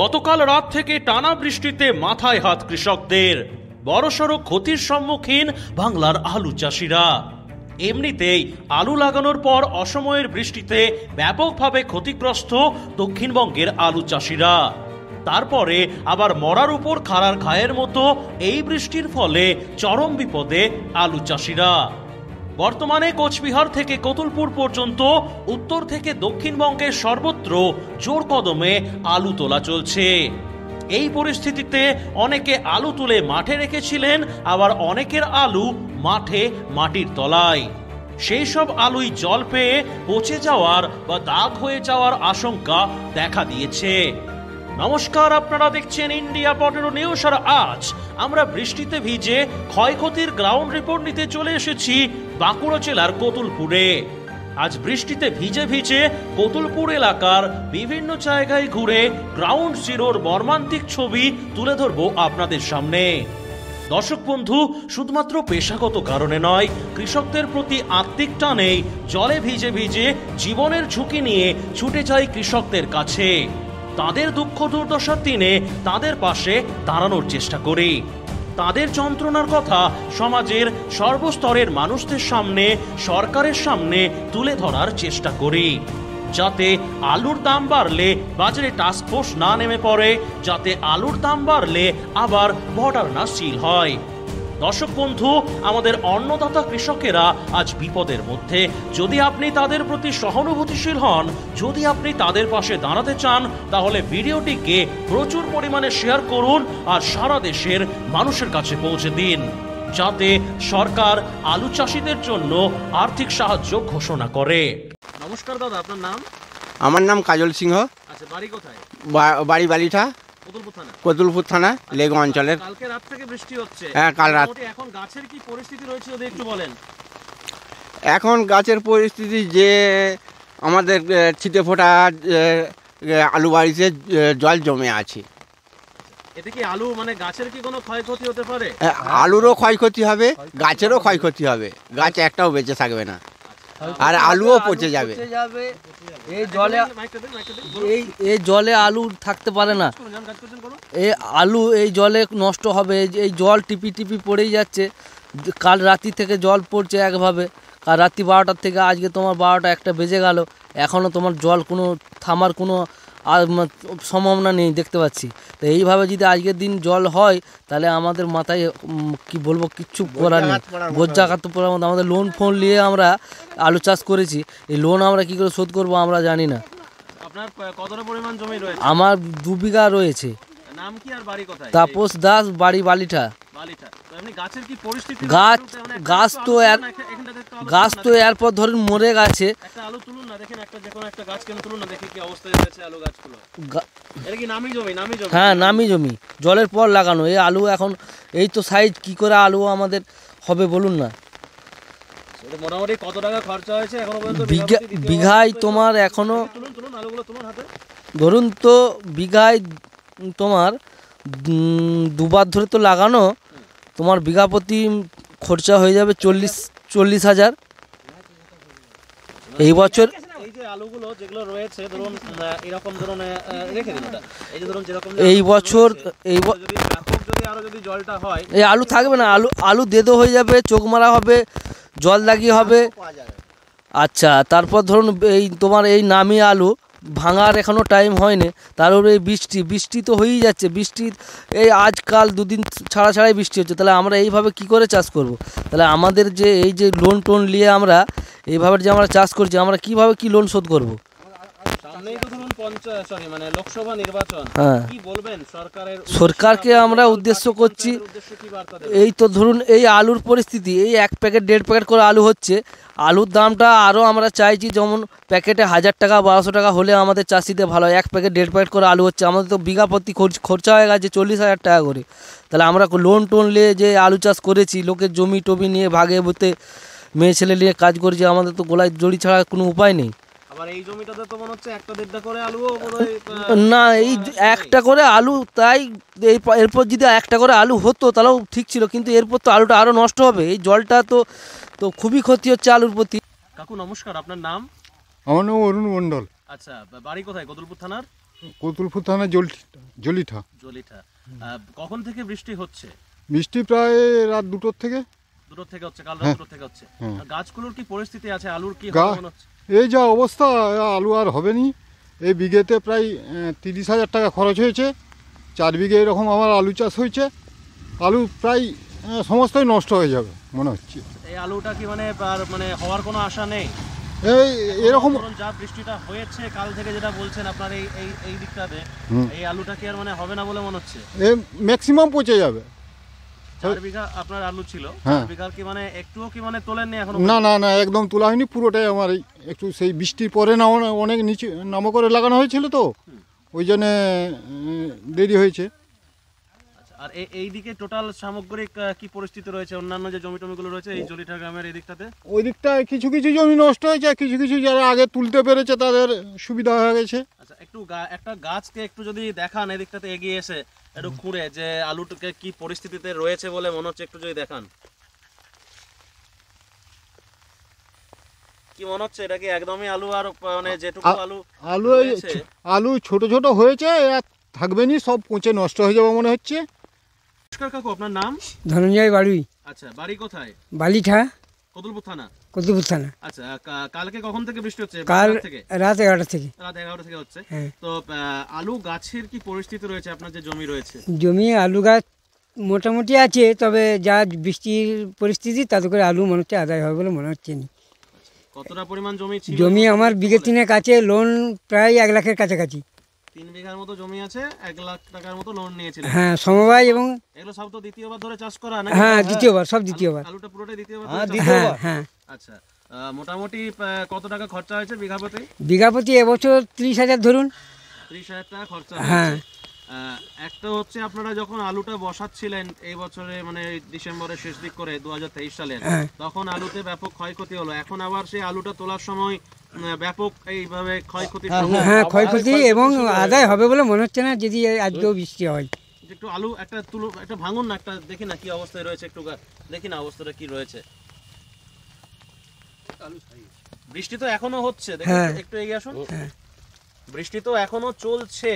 গতকাল রাত থেকে টানা বৃষ্টিতে মাথায় হাত কৃষকদের বড়সড় ক্ষতির সম্মুখীন বাংলার আলু চাষিরা এমনিতেই আলু লাগানোর পর অসময়ের বৃষ্টিতে ব্যাপকভাবে ক্ষতিগ্রস্ত দক্ষিণবঙ্গের আলু চাষিরা তারপরে আবার মরার উপর খাড়ার ঘায়ের মতো এই বৃষ্টির ফলে চরম বিপদে আলু চাষিরা বর্তমানে কোচবিহার থেকে কতুলপুর পর্যন্ত উত্তর থেকে দক্ষিণবঙ্গের সর্বত্র জোর কদমে আলু তোলা চলছে এই পরিস্থিতিতে অনেকে আলু তুলে মাঠে রেখেছিলেন আবার অনেকের আলু মাঠে মাটির তলায় সেই সব আলুই জল পেয়ে পচে যাওয়ার বা দাগ হয়ে যাওয়ার আশঙ্কা দেখা দিয়েছে নমস্কার আপনারা দেখছেন ইন্ডিয়া পটেরো নিউজ আর আজ আমরা বৃষ্টিতে ভিজে ক্ষয়ক্ষতির গ্রাউন্ড রিপোর্ট নিতে চলে এসেছি বাঁকুড়া জেলার কোতুলপুরে আজ বৃষ্টিতে ভিজে ভিজে কোতুলপুর এলাকার বিভিন্ন জায়গায় ঘুরে গ্রাউন্ড জিরোর মর্মান্তিক ছবি তুলে ধরব আপনাদের সামনে দর্শক বন্ধু শুধুমাত্র পেশাগত কারণে নয় কৃষকদের প্রতি আত্মিক টানেই জলে ভিজে ভিজে জীবনের ঝুঁকি নিয়ে ছুটে যায় কৃষকদের কাছে তাদের দুঃখ দুর্দশার দিনে তাদের পাশে দাঁড়ানোর চেষ্টা করি তাদের যন্ত্রণার কথা সমাজের সর্বস্তরের মানুষদের সামনে সরকারের সামনে তুলে ধরার চেষ্টা করি যাতে আলুর দাম বাড়লে বাজারে টাস্কফোর্স না নেমে পড়ে যাতে আলুর দাম বাড়লে আবার বর্ডার না সিল হয় দর্শক বন্ধু আমাদের অন্নদাতা কৃষকেরা আজ বিপদের মধ্যে যদি আপনি তাদের প্রতি সহানুভূতিশীল হন যদি আপনি তাদের পাশে দাঁড়াতে চান তাহলে ভিডিওটিকে প্রচুর পরিমাণে শেয়ার করুন আর সারা দেশের মানুষের কাছে পৌঁছে দিন যাতে সরকার আলু চাষিদের জন্য আর্থিক সাহায্য ঘোষণা করে নমস্কার দাদা আপনার নাম আমার নাম কাজল সিংহ আচ্ছা বাড়ি কোথায় বাড়ি বালিঠা কতুলপুর থানা আচ্ছা, লেগু অঞ্চলের হ্যাঁ কাল রাত এখন গাছের পরিস্থিতি এখন গাছের পরিস্থিতি যে আমাদের ছিটে ফোটা আলু বাড়িতে জল জমে আছে এতে কি আলু মানে গাছের কি কোনো ক্ষয়ক্ষতি হতে পারে আলুরও ক্ষয়ক্ষতি হবে গাছেরও ক্ষয়ক্ষতি হবে গাছ একটাও বেঁচে থাকবে না আর আলুও পচে যাবে এই জলে এই এই জলে আলু থাকতে পারে না এই আলু এই জলে নষ্ট হবে এই জল টিপি টিপি পড়েই যাচ্ছে কাল রাতি থেকে জল পড়ছে একভাবে কাল রাত্রি বারোটার থেকে আজকে তোমার বারোটা একটা বেজে গেল এখনও তোমার জল কোনো থামার কোনো আর সম্ভাবনা নেই দেখতে পাচ্ছি তো এইভাবে যদি আজকের দিন জল হয় তাহলে আমাদের মাথায় কি বলবো কিচ্ছু করার নেই বজ্রাঘাত পড়ার মতো আমাদের লোন ফোন নিয়ে আমরা আলু চাষ করেছি এই লোন আমরা কি করে শোধ করব আমরা জানি না কতটা পরিমাণ জমি আমার দু বিঘা রয়েছে নাম কি আর বাড়ি কোথায় তাপস দাস বাড়ি বালিটা গাছ তো গাছ তো এরপর ধরুন মরে গেছে হ্যাঁ নামি জমি জলের পর লাগানো এই আলু এখন এই তো সাইজ কি করে আলু আমাদের হবে বলুন না মোটামুটি কত টাকা খরচা হয়েছে এখনো পর্যন্ত বিঘায় তোমার এখনো ধরুন তো বিঘায় তোমার দুবার ধরে তো লাগানো তোমার বিঘাপতি খরচা হয়ে যাবে চল্লিশ চল্লিশ হাজার এই বছর এই বছর এই আলু থাকবে না আলু আলু দেদো হয়ে যাবে চোখ মারা হবে জল দাগি হবে আচ্ছা তারপর ধরুন এই তোমার এই নামি আলু ভাঙার এখনও টাইম হয়নি তার উপরে বৃষ্টি বৃষ্টি তো হয়েই যাচ্ছে বৃষ্টি এই আজকাল দুদিন ছাড়া ছাড়াই বৃষ্টি হচ্ছে তাহলে আমরা এইভাবে কি করে চাষ করব। তাহলে আমাদের যে এই যে লোন টোন নিয়ে আমরা এইভাবে যে আমরা চাষ করছি আমরা কিভাবে কি লোন শোধ করব। মানে হ্যাঁ। সরি সরকারকে আমরা উদ্দেশ্য করছি এই তো ধরুন এই আলুর পরিস্থিতি এই এক প্যাকেট দেড় প্যাকেট করে আলু হচ্ছে আলুর দামটা আরও আমরা চাইছি যেমন প্যাকেটে হাজার টাকা বারোশো টাকা হলে আমাদের চাষিদের ভালো এক প্যাকেট দেড় প্যাকেট করে আলু হচ্ছে আমাদের তো বিঘা প্রতি খরচা হয়ে গেছে চল্লিশ হাজার টাকা করে তাহলে আমরা লোন টোন নিয়ে যে আলু চাষ করেছি লোকের জমি টমি নিয়ে ভাগে বুতে মেয়ে ছেলে নিয়ে কাজ করেছি আমাদের তো গোলায় জড়ি ছাড়া কোনো উপায় নেই না এই একটা করে আলু তাই এরপর যদি একটা করে আলু হতো তাহলেও ঠিক ছিল কিন্তু এরপর তো আলুটা আরও নষ্ট হবে এই জলটা তো তো খুবই ক্ষতি হচ্ছে আলুর প্রতি কাকু নমস্কার আপনার নাম আমার নাম অরুণ মণ্ডল আচ্ছা বাড়ি কোথায় কদলপুর থানার কদলপুর থানা জলিঠা জলিঠা কখন থেকে বৃষ্টি হচ্ছে বৃষ্টি প্রায় রাত দুটোর থেকে দুটোর থেকে হচ্ছে কাল রাত হ্যাঁ। দুটোর থেকে হচ্ছে হ্যাঁ। গাছগুলোর কি পরিস্থিতি আছে আলুর কি হচ্ছে এই যা অবস্থা আলু আর হবে নি এই বিঘেতে প্রায় তিরিশ হাজার টাকা খরচ হয়েছে চার বিঘে এরকম আমার আলু চাষ হয়েছে আলু প্রায় সমস্তই নষ্ট হয়ে যাবে মনে হচ্ছে এই আলুটা কি মানে মানে হওয়ার কোনো আশা নেই এই এরকম যা বৃষ্টিটা হয়েছে কাল থেকে যেটা বলছেন আপনার এই এই দিকটাতে এই আলুটা কি আর মানে হবে না বলে মনে হচ্ছে এই ম্যাক্সিমাম পচে যাবে আচ্ছা, বিঘা আপনার আলু ছিল হ্যাঁ। কি মানে একটুও কি মানে তোলেননি এখন না না না একদম তোলা হয়নি পুরোটাই আমার একটু সেই বৃষ্টির পরে না অনেক নিচে করে লাগানো হয়েছিল তো ওই জন্যে দেরি হয়েছে আচ্ছা, আর এইদিকে টোটাল কি পরিস্থিতি রয়েছে অন্যান্য যে জমি টমিগুলো রয়েছে এই গ্রামের এই ওই দিকটায় কিছু কিছু জমি নষ্ট হয়েছে কিছু কিছু যারা আগে তুলতে পেরেছে তাদের সুবিধা হয়ে গেছে আচ্ছা একটু একটা গাছকে একটু যদি দেখান এদিকটাতে এগিয়ে এসে একটু খুঁড়ে যে আলুটাকে কি পরিস্থিতিতে রয়েছে বলে মনে হচ্ছে একটু যদি দেখান এটা কি একদমই আলু মানে যেটুকু আলু আলু আলু ছোট ছোট হয়েছে থাকবে সব নষ্ট হয়ে যাবে মনে হচ্ছে আচ্ছা, বাড়ি বালিঠা থানা থানা আচ্ছা কালকে কখন থেকে বৃষ্টি হচ্ছে কাল রাত এগারোটা থেকে রাত এগারোটা থেকে হচ্ছে হ্যাঁ। তো আলু গাছের কি পরিস্থিতি রয়েছে জমি রয়েছে জমি আলু গাছ মোটামুটি আছে তবে যা বৃষ্টির পরিস্থিতি তাতে করে আলু মনে হচ্ছে আদায় হবে বলে মনে হচ্ছে না কতটা পরিমাণ জমি জমি আমার বিঘে তিনের কাছে লোন প্রায় এক লাখের কাছাকাছি তিন বিঘার মতো জমি আছে এক লাখ টাকার মতো হ্যাঁ, সব তো দ্বিতীয়বার চাষ করা মোটামুটি কত টাকা খরচা হয়েছে বিঘা প্রতি এবছর ত্রিশ হাজার ধরুন হাজার টাকা খরচা হ্যাঁ একটা হচ্ছে আপনারা যখন আলুটা বসাচ্ছিলেন এই বছরে মানে ডিসেম্বরের শেষ দিক করে দু সালে হ্যাঁ। তখন আলুতে ব্যাপক ক্ষয়ক্ষতি হলো এখন আবার সেই আলুটা তোলার সময় ব্যাপক এইভাবে ক্ষয়ক্ষতি হ্যাঁ, হ্যাঁ ক্ষয়ক্ষতি এবং আদায় হবে বলে মনে হচ্ছে না যদি আজকেও বৃষ্টি হয় একটু আলু একটা তুলো একটা ভাঙুন না একটা দেখি না কি অবস্থায় রয়েছে একটু দেখি না অবস্থাটা কি রয়েছে বৃষ্টি তো এখনো হচ্ছে হ্যাঁ। একটু এগিয়ে আসুন হ্যাঁ। বৃষ্টি তো এখনো চলছে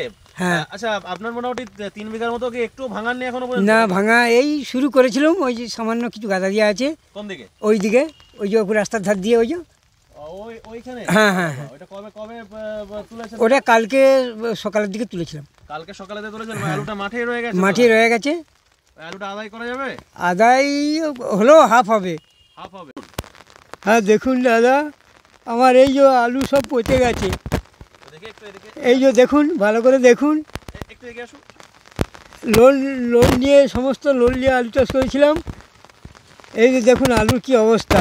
আচ্ছা আপনার মোটামুটি তিন বিঘার মতো কি একটু ভাঙার নেই এখনো না ভাঙা এই শুরু করেছিলাম ওই যে সামান্য কিছু গাদা দিয়ে আছে কোন দিকে ওই দিকে ওই যে রাস্তার ধার দিয়ে ওই যে হ্যাঁ হ্যাঁ, হ্যাঁ। ওটা কালকে সকালের দিকে তুলেছিলাম কালকে সকালে তুলেছিলাম আলুটা মাঠেই রয়ে গেছে মাঠে রয়ে গেছে আলুটা আদায় করা যাবে আদায় হলেও হাফ হবে হাফ হবে হ্যাঁ দেখুন দাদা আমার এই যে আলু সব পচে গেছে এই যে দেখুন ভালো করে দেখুন লোন লোন নিয়ে সমস্ত লোন নিয়ে আলু চাষ করেছিলাম এই যে দেখুন আলুর কি অবস্থা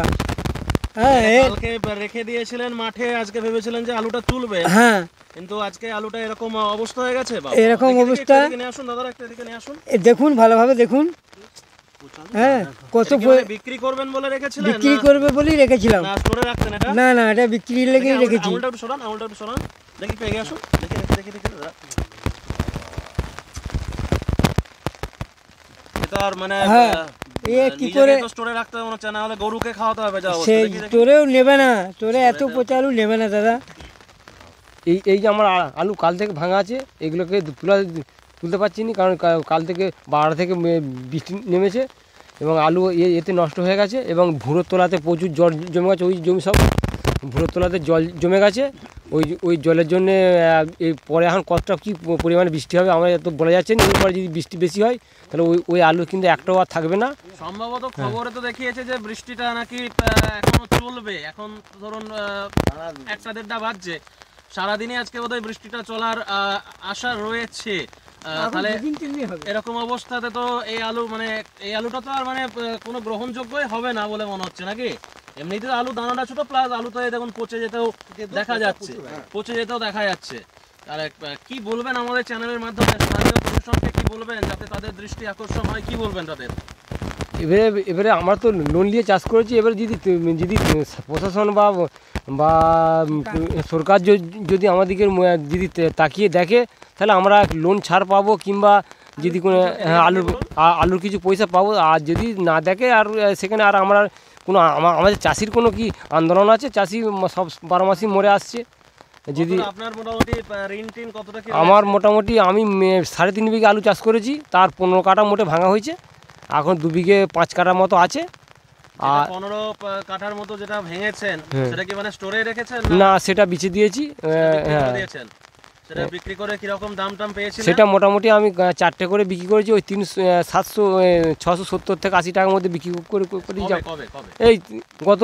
হ্যাঁ, কালকে রেখে দিয়েছিলেন মাঠে আজকে ভেবেছিলেন যে আলুটা তুলবে হ্যাঁ কিন্তু আজকে আলুটা এরকম অবস্থা হয়ে গেছে এরকম অবস্থা আসুন দাদা একটা এদিকে নিয়ে আসুন দেখুন ভালোভাবে দেখুন হ্যাঁ, বলে রেখেছিলাম এটা বিক্রি রেখেছি একটু সরান দেখি আসুন মানে হ্যাঁ। হ্যাঁ, করে গরুকে খাওয়াতে হবে সেই তোরেও নেবে না তোরে এত পচা আলু নেবে না দাদা এই এই যে আমার আলু কাল থেকে ভাঙা আছে এগুলোকে তুলতে পারছি না কারণ কাল থেকে বারোটা থেকে বৃষ্টি নেমেছে এবং আলু এতে নষ্ট হয়ে গেছে এবং ভুঁড়োর তোলাতে প্রচুর জল জমে গেছে ওই জমি সব ভুঁড়োর তোলাতে জল জমে গেছে ওই ওই জলের জন্য এই পরে এখন কতটা কী পরিমাণে বৃষ্টি হবে আমরা তো বলা যাচ্ছে না এরপরে যদি বৃষ্টি বেশি হয় তাহলে ওই ওই আলু কিন্তু একটাও আর থাকবে না সম্ভবত হ্যাঁ। খবরে তো দেখিয়েছে যে বৃষ্টিটা নাকি এখনও চলবে এখন ধরুন একটা দেড়টা বাজছে সারাদিনে আজকে বোধহয় বৃষ্টিটা চলার আশা রয়েছে এরকম অবস্থাতে তো এই আলু মানে এই আলুটা তো আর মানে কোনো গ্রহণযোগ্যই হবে না বলে মনে হচ্ছে নাকি এমনিতে আলু দানাটা ছোট প্লাস আলুতে দেখুন পচে যেতেও দেখা যাচ্ছে হ্যাঁ। পচে যেতেও দেখা যাচ্ছে আর কি বলবেন আমাদের চ্যানেলের মাধ্যমে স্থানীয় প্রশাসনকে কি বলবেন যাতে তাদের দৃষ্টি আকর্ষণ হয় কি বলবেন তাদের এবারে এবারে আমরা তো লোন নিয়ে চাষ করেছি এবারে যদি যদি প্রশাসন বা বা সরকার যদি আমাদেরকে যদি তাকিয়ে দেখে তাহলে আমরা লোন ছাড় পাবো কিংবা যদি কোনো হ্যাঁ, আলুর আলুর কিছু পয়সা পাবো আর যদি না দেখে আর সেখানে আর আমরা কোনো আমাদের চাষির কোনো কি আন্দোলন আছে চাষি সব বারো মাসই মরে আসছে যদি আমার মোটামুটি আমি সাড়ে তিন বিঘে আলু চাষ করেছি তার পনেরো কাটা মোটে ভাঙা হয়েছে এখন দু বিঘে পাঁচ কাটার মতো আছে আর পনেরো কাঠার মতো যেটা ভেঙেছেন হ্যাঁ। সেটা কি মানে স্টোরে রেখেছেন না সেটা বিছিয়ে দিয়েছি হ্যাঁ সেটা মোটামুটি আমি চারটে করে বিক্রি করেছি ওই তিন সাতশো ছশো সত্তর থেকে আশি টাকার মধ্যে বিক্রি করে করি এই গত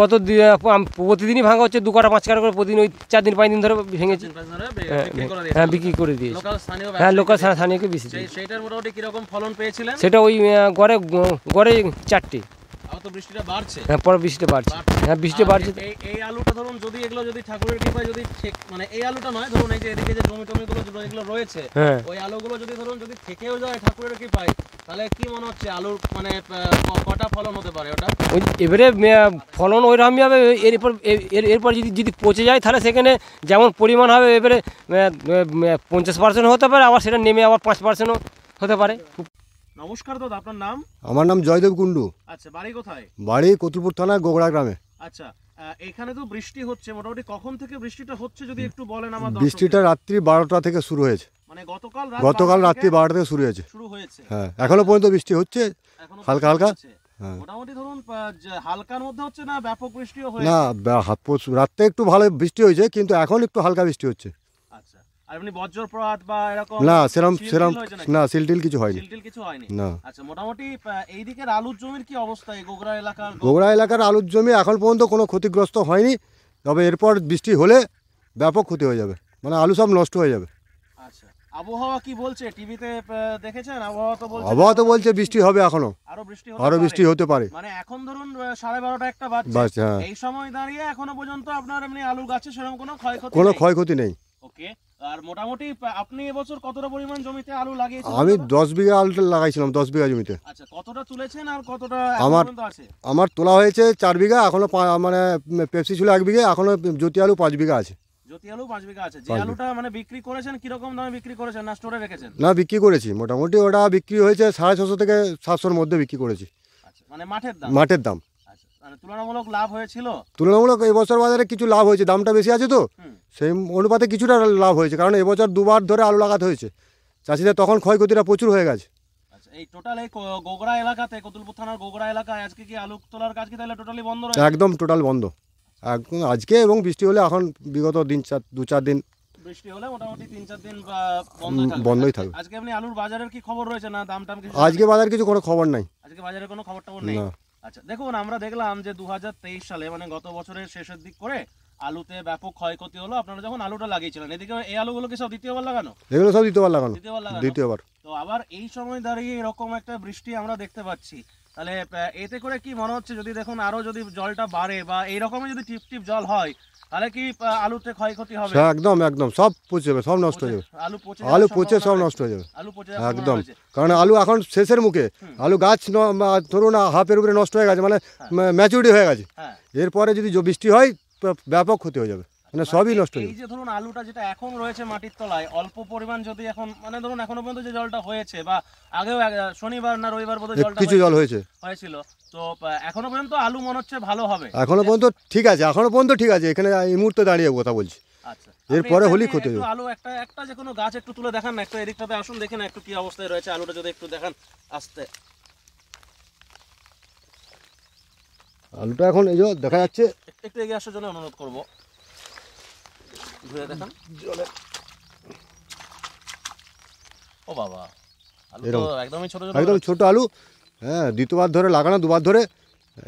গত প্রতিদিনই ভাঙা হচ্ছে দু কাটা পাঁচ কাটা করে প্রতিদিন ওই চার দিন পাঁচ দিন ধরে ভেঙেছি হ্যাঁ বিক্রি করে হ্যাঁ, দিয়েছি হ্যাঁ লোকাল স্থানীয়কে বেশি সেটা ওই গড়ে গড়ে চারটে বৃষ্টিটা বাড়ছে হ্যাঁ পরে বাড়ছে হ্যাঁ বাড়ছে এই এই আলুটা ধরুন যদি এগুলো যদি ঠাকুরের যদি মানে এই আলুটা নয় ধরুন এই যে এদিকে যে জমি এগুলো রয়েছে হ্যাঁ। ওই আলুগুলো যদি ধরুন যদি থেকেও যায় তাহলে মনে হচ্ছে আলুর মানে কটা ফলন হতে পারে ওটা এবারে ফলন ওই রকমই হবে এরপর এরপর যদি যদি পচে যায় তাহলে সেখানে যেমন পরিমাণ হবে এবারে পঞ্চাশ পার্সেন্ট হতে পারে আবার সেটা নেমে আবার পাঁচ পার্সেন্টও হতে পারে খুব নমস্কার দাদা আপনার নাম আমার নাম জয়দেব কুন্ডু আচ্ছা বাড়ি কোথায় বাড়ি কতুলপুর থানা গোগড়া গ্রামে আচ্ছা এখানে তো বৃষ্টি হচ্ছে মোটামুটি কখন থেকে বৃষ্টিটা হচ্ছে যদি একটু বলেন আমার বৃষ্টিটা রাত্রি বারোটা থেকে শুরু হয়েছে মানে গতকাল গতকাল রাত্রি বারোটা থেকে শুরু হয়েছে শুরু হয়েছে হ্যাঁ এখনো পর্যন্ত বৃষ্টি হচ্ছে হালকা হালকা হ্যাঁ। হালকার মধ্যে হচ্ছে না ব্যাপক না রাত্রে একটু ভালো বৃষ্টি হয়েছে কিন্তু এখন একটু হালকা বৃষ্টি হচ্ছে আচ্ছা, এই দিকের আলুর জমির কি অবস্থা এই এলাকার আলুর জমি এখন পর্যন্ত কোনো ক্ষতিগ্রস্ত হয়নি তবে এরপর বৃষ্টি হলে ব্যাপক ক্ষতি হয়ে যাবে মানে আলু সব নষ্ট হয়ে যাবে আচ্ছা আবহাওয়া কি বলছে টিভিতে দেখেছেন আবহাওয়া তো বলছে আবহাওয়া তো বলছে বৃষ্টি হবে এখনো আরো বৃষ্টি হতে পারে মানে এখন ধরুন সাড়ে বারোটা একটা বাজছে হ্যাঁ। এই সময় দাঁড়িয়ে এখনো পর্যন্ত আপনার এমনি আলু গাছে সেরকম কোনো ক্ষয়ক্ষতি কোনো ক্ষয়ক্ষতি নেই ওকে আর মোটামুটি আপনি এবছর কতটা পরিমাণ জমিতে আলু আমি দশ বিঘা আলুটা লাগাইছিলাম দশ বিঘা জমিতে আচ্ছা, কতটা আর কতটা আমার আমার তোলা হয়েছে চার বিঘা এখনো মানে পেপসি ছিল এক বিঘা এখনো জ্যোতি আলু পাঁচ বিঘা আছে আলুটা মানে বিক্রি করেছেন দামে বিক্রি করেছেন না বিক্রি করেছি মোটামুটি ওটা বিক্রি হয়েছে সাড়ে ছশো থেকে সাতশোর মধ্যে বিক্রি করেছি আচ্ছা, মানে মাঠের দাম মাঠের দাম মানে তুলনামূলক এবছর বাজারে কিছু লাভ হয়েছে দামটা বেশি আছে তো সেই অনুপাতে কিছুটা লাভ হয়েছে কারণ এবছর দুবার ধরে আলু লাগাতে হয়েছে চাষিদের তখন ক্ষয়ক্ষতিটা প্রচুর হয়ে গেছে আচ্ছা, এলাকাতে গোগরা এলাকায় আজকে কি আলু তোলার কাজ কি তাহলে টোটালি বন্ধ একদম টোটাল বন্ধ আজকে এবং বৃষ্টি হলে এখন বিগত দিন চার দু চার দিন হলে মোটামুটি তিন চার দিন বন্ধই থাকবে আজকে আলুর বাজারের কি খবর রয়েছে না দাম টাম আজকে বাজার কিছু কোনো খবর নাই আজকে কোনো খবর আচ্ছা দেখুন আমরা দেখলাম যে দু সালে মানে গত বছরের শেষের দিক করে আলুতে ব্যাপক ক্ষয়ক্ষতি হলো আপনারা যখন আলুটা লাগিয়েছিলেন এদিকে এই আলুগুলো কি সব দ্বিতীয়বার লাগানো এগুলো সব দ্বিতীয়বার লাগানো দ্বিতীয়বার লাগানো দ্বিতীয়বার তো আবার এই সময় দাঁড়িয়ে এরকম একটা বৃষ্টি আমরা দেখতে পাচ্ছি তাহলে এতে করে কি মনে হচ্ছে যদি দেখুন আরো যদি জলটা বাড়ে বা এইরকমই যদি টিপ টিপ জল হয় একদম একদম সব পচে যাবে সব নষ্ট হয়ে যাবে আলু পচে সব নষ্ট হয়ে যাবে একদম কারণ আলু এখন শেষের মুখে আলু গাছ ধরুন হাফের উপরে নষ্ট হয়ে গেছে মানে হ্যাঁ। হয়ে গেছে হ্যাঁ। এরপরে যদি বৃষ্টি হয় ব্যাপক ক্ষতি হয়ে যাবে মানে সবই মানে নষ্ট যে ধরুন আলুটা যেটা এখন রয়েছে মাটির তলায় অল্প পরিমাণ যদি এখন মানে ধরুন এখনো পর্যন্ত যে জলটা হয়েছে বা আগেও শনিবার না রবিবার বোধহয় জলটা কিছু জল হয়েছে হয়েছিল তো এখনো পর্যন্ত আলু মনে হচ্ছে ভালো হবে এখনো পর্যন্ত ঠিক আছে এখনো পর্যন্ত ঠিক আছে এখানে এই মুহূর্তে দাঁড়িয়ে কথা বলছি আচ্ছা এরপরে হলি ক্ষতি হবে আলু একটা একটা যে কোনো গাছ একটু তুলে দেখান না একটু এদিকটাতে আসুন দেখেন একটু কি অবস্থায় রয়েছে আলুটা যদি একটু দেখান আস্তে আলুটা এখন এই যে দেখা যাচ্ছে একটু এগিয়ে আসার জন্য অনুরোধ করবো ঘুরে দেখান জলে ও বাবা আলু তো একদমই ছোট ছোট একদম ছোট আলু হ্যাঁ দ্বিতীয়বার ধরে লাগানো দুবার ধরে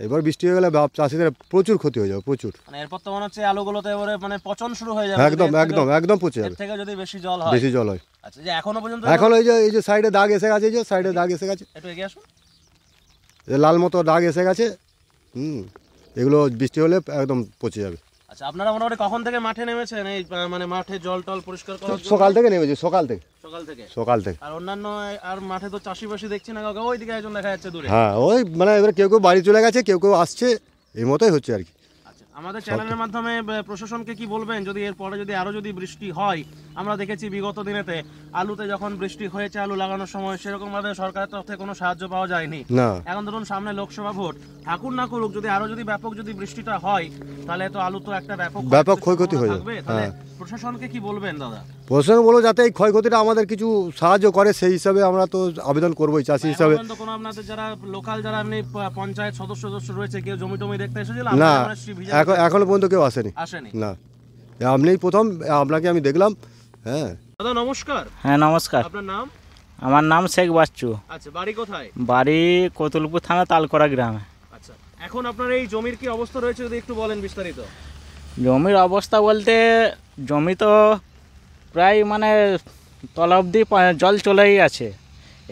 এবার বৃষ্টি হয়ে গেলে চাষিদের প্রচুর ক্ষতি হয়ে যাবে প্রচুর মানে এরপর তো মনে হচ্ছে আলুগুলোতে এবারে মানে পচন শুরু হয়ে যাবে একদম একদম একদম পচে যাবে থেকে যদি বেশি জল হয় বেশি জল হয় আচ্ছা যে এখনো পর্যন্ত এখন ওই যে এই যে সাইডে দাগ এসে গেছে এই যে সাইডে দাগ এসে গেছে একটু এগিয়ে আসুন লাল মতো দাগ এসে গেছে হুম এগুলো বৃষ্টি হলে একদম পচে যাবে আচ্ছা আপনারা মোটামুটি কখন থেকে মাঠে নেমেছেন এই মানে মাঠে জল টল পরিষ্কার করার সকাল থেকে নেমেছি সকাল থেকে সকাল থেকে সকাল থেকে আর অন্যান্য আর মাঠে তো চাষিবাসি দেখছি না কাউকে ওইদিকে একজন দেখা যাচ্ছে দূরে হ্যাঁ ওই মানে এবার কেউ কেউ বাড়ি চলে গেছে কেউ কেউ আসছে এই মতোই হচ্ছে আর কি আমাদের চ্যানেলের মাধ্যমে প্রশাসনকে কি বলবেন যদি এর পরে যদি আরো যদি বৃষ্টি হয় আমরা দেখেছি বিগত দিনেতে আলুতে যখন বৃষ্টি হয়েছে আলু লাগানোর সময় সেরকম ভাবে সরকারের তরফ থেকে কোনো সাহায্য পাওয়া যায়নি এখন ধরুন সামনে লোকসভা ভোট ঠাকুর না করুক যদি আরো যদি ব্যাপক যদি বৃষ্টিটা হয় তাহলে তো আলু তো একটা ব্যাপক ব্যাপক ক্ষয়ক্ষতি হয়ে যাবে প্রশাসনকে কি বলবেন দাদা প্রশাসন বলো যাতে এই ক্ষয়ক্ষতিটা আমাদের কিছু সাহায্য করে সেই হিসাবে আমরা তো আবেদন করবো চাষি হিসাবে যারা লোকাল যারা এমনি পঞ্চায়েত সদস্য সদস্য রয়েছে কেউ জমি টমি দেখতে এসেছিল না এখন এখনো পর্যন্ত কেউ আসেনি আসেনি না আপনি প্রথম আপনাকে আমি দেখলাম হ্যাঁ দাদা নমস্কার হ্যাঁ নমস্কার আপনার নাম আমার নাম শেখ বাচ্চু আচ্ছা বাড়ি কোথায় বাড়ি কোতুলপুর থানা তালকোড়া গ্রামে আচ্ছা এখন আপনার এই জমির কি অবস্থা রয়েছে যদি একটু বলেন বিস্তারিত জমির অবস্থা বলতে জমি তো প্রায় মানে তলা অবধি জল চলেই আছে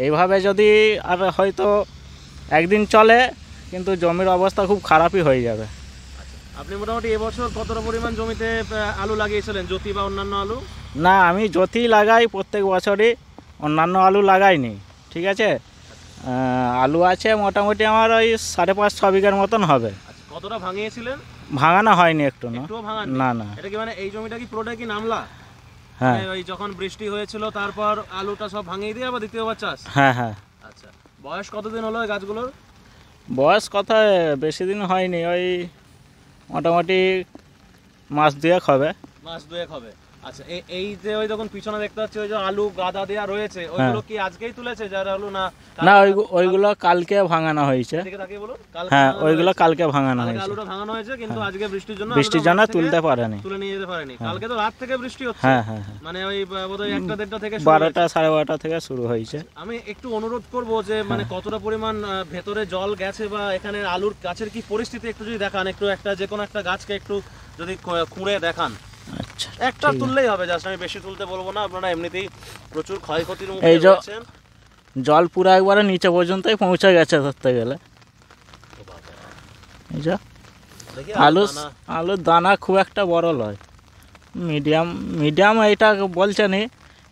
এইভাবে যদি আর হয়তো একদিন চলে কিন্তু জমির অবস্থা খুব খারাপই হয়ে যাবে আপনি মোটামুটি এবছর কতটা পরিমাণ জমিতে আলু লাগিয়েছিলেন জ্যোতি বা অন্যান্য আলু না আমি জ্যোতি লাগাই প্রত্যেক বছরই অন্যান্য আলু লাগাইনি ঠিক আছে আলু আছে মোটামুটি আমার ওই সাড়ে পাঁচ ছ বিঘার মতন হবে আচ্ছা, কতটা ভাঙিয়েছিলেন ভাঙানো হয়নি একটু না না না এটা কি মানে এই জমিটা কি পুরোটা কি নামলা হ্যাঁ মানে ওই যখন বৃষ্টি হয়েছিল তারপর আলুটা সব ভাঙিয়ে দিয়ে আবার দ্বিতীয়বার চাষ হ্যাঁ হ্যাঁ আচ্ছা বয়স কতদিন হলো এই গাছগুলোর বয়স কথা বেশি দিন হয়নি ওই মোটামুটি মাস দুয়েক হবে মাস দুয়েক হবে আচ্ছা এই যে ওই যখন পিছনে দেখতে পাচ্ছি ওই যে আলু গাদা দেওয়া রয়েছে হ্যাঁ। ওইগুলো কি আজকেই তুলেছে যারা আলু না না ওইগুলো কালকে ভাঙানো হয়েছে হ্যাঁ ওইগুলো কালকে ভাঙানো হয়েছে আলুটা ভাঙানো হয়েছে কিন্তু হ্যাঁ। আজকে বৃষ্টির জন্য বৃষ্টির জন্য তুলতে পারেনি তুলে নিয়ে যেতে পারেনি হ্যাঁ। কালকে তো রাত থেকে বৃষ্টি হচ্ছে হ্যাঁ হ্যাঁ মানে ওই বোধহয় একটা দেড়টা থেকে বারোটা সাড়ে বারোটা থেকে শুরু হয়েছে আচ্ছা, আমি একটু অনুরোধ করবো যে মানে কতটা পরিমাণ ভেতরে জল গেছে বা এখানে আলুর গাছের কি পরিস্থিতি একটু যদি দেখান একটু একটা যে কোনো একটা গাছকে একটু যদি খুঁড়ে দেখান আচ্ছা, একটা তুললেই হবে জাস্ট আমি বেশি তুলতে বলবো না আপনারা এমনিতেই প্রচুর ক্ষয়ক্ষতির মুখে জল পুরো একবারে নিচে পর্যন্তই পৌঁছে গেছে ধরতে গেলে এই যা আলু আলুর দানা খুব একটা বড় নয় মিডিয়াম মিডিয়াম এটা বলছে নি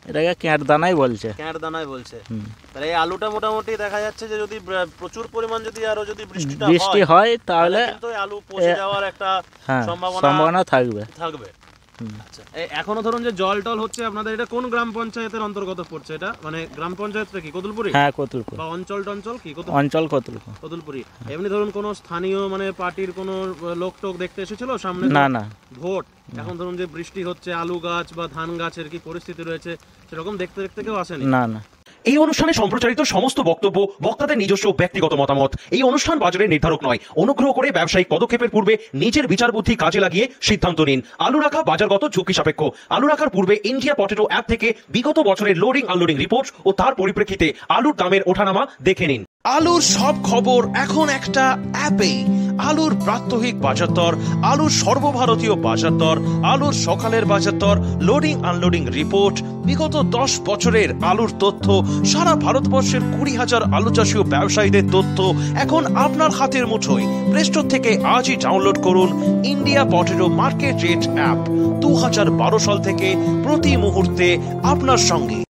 এটাকে ক্যাঁট দানাই বলছে ক্যাঁট দানাই বলছে তাহলে এই আলুটা মোটামুটি দেখা যাচ্ছে যে যদি প্রচুর পরিমাণ যদি আরো যদি বৃষ্টিটা বৃষ্টি হয় তাহলে কিন্তু আলু পচে যাওয়ার একটা হ্যাঁ, সম্ভাবনা থাকবে থাকবে আচ্ছা। এখনো ধরুন যে জল টল হচ্ছে আপনাদের এটা কোন গ্রাম পঞ্চায়েতের অন্তর্গত পড়ছে এটা মানে গ্রাম পঞ্চায়েতটা কি কতুলপুরি হ্যাঁ কতুলপুর বা অঞ্চল টঞ্চল কি অঞ্চল কতুলপুর কতুলপুরি এমনি ধরুন কোন স্থানীয় মানে পার্টির কোন লোক টোক দেখতে এসেছিল সামনে না না ভোট এখন ধরুন যে বৃষ্টি হচ্ছে আলু গাছ বা ধান গাছের কি পরিস্থিতি রয়েছে সেরকম দেখতে দেখতে কেউ আসেনি না না এই অনুষ্ঠানে সম্প্রচারিত সমস্ত বক্তব্য বক্তাদের নিজস্ব ব্যক্তিগত মতামত এই অনুষ্ঠান বাজারের নির্ধারক নয় অনুগ্রহ করে ব্যবসায়িক পদক্ষেপের পূর্বে নিজের বিচার বুদ্ধি কাজে লাগিয়ে সিদ্ধান্ত নিন আলু রাখা বাজারগত ঝুঁকি সাপেক্ষ আলু রাখার পূর্বে ইন্ডিয়া পটেটো অ্যাপ থেকে বিগত বছরের লোডিং আনলোডিং রিপোর্ট ও তার পরিপ্রেক্ষিতে আলুর দামের ওঠানামা দেখে নিন আলুর সব খবর এখন একটা অ্যাপে আলুর প্রাত্যহিক বাজার দর আলুর সর্বভারতীয় বাজার দর আলুর সকালের বাজার দর লোডিং আনলোডিং রিপোর্ট বিগত দশ বছরের আলুর তথ্য সারা ভারতবর্ষের কুড়ি হাজার আলু চাষী ব্যবসায়ীদের তথ্য এখন আপনার হাতের মুঠোয় প্লে স্টোর থেকে আজই ডাউনলোড করুন ইন্ডিয়া পটেরো মার্কেট রেট অ্যাপ দু সাল থেকে প্রতি মুহূর্তে আপনার সঙ্গে